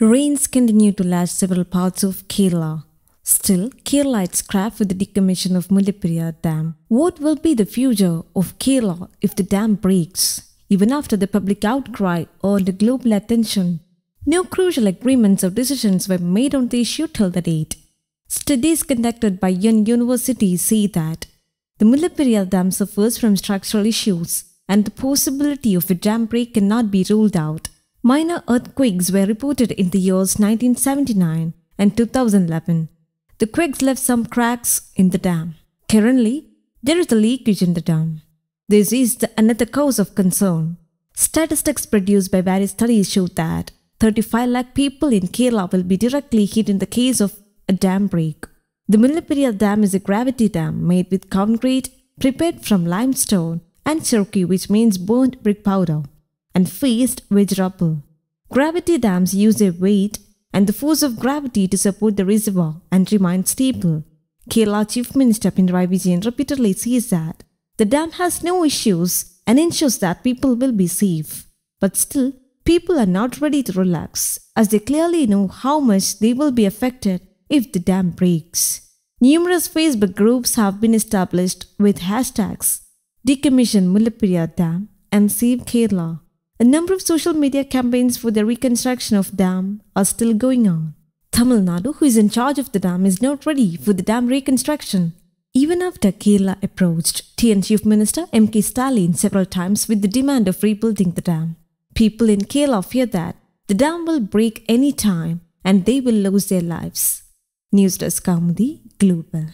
Rains continued to lash several parts of Kerala. Still, Kerala craft with the decommission of Mullaperiyar Dam. What will be the future of Kerala if the dam breaks? Even after the public outcry earned global attention, no crucial agreements or decisions were made on the issue till the date. Studies conducted by Yun University say that the Mullaperiyar Dam suffers from structural issues and the possibility of a dam break cannot be ruled out. Minor earthquakes were reported in the years 1979 and 2011. The quakes left some cracks in the dam. Currently, there is a leakage in the dam. This is the, another cause of concern. Statistics produced by various studies show that 35 lakh people in Kerala will be directly hit in the case of a dam break. The Mullaperya Dam is a gravity dam made with concrete prepared from limestone and cherky, which means burnt brick powder and faced with rubble. Gravity dams use their weight and the force of gravity to support the reservoir and remain stable. Kerala Chief Minister Pinarayi Vijayan repeatedly says that the dam has no issues and ensures that people will be safe. But still, people are not ready to relax as they clearly know how much they will be affected if the dam breaks. Numerous Facebook groups have been established with hashtags decommission Mullappiriya Dam and Save Kerala a number of social media campaigns for the reconstruction of dam are still going on. Tamil Nadu, who is in charge of the dam, is not ready for the dam reconstruction. Even after Kerala approached TN Chief Minister M.K. Stalin several times with the demand of rebuilding the dam, people in Kerala fear that the dam will break any time and they will lose their lives. News Desk Global.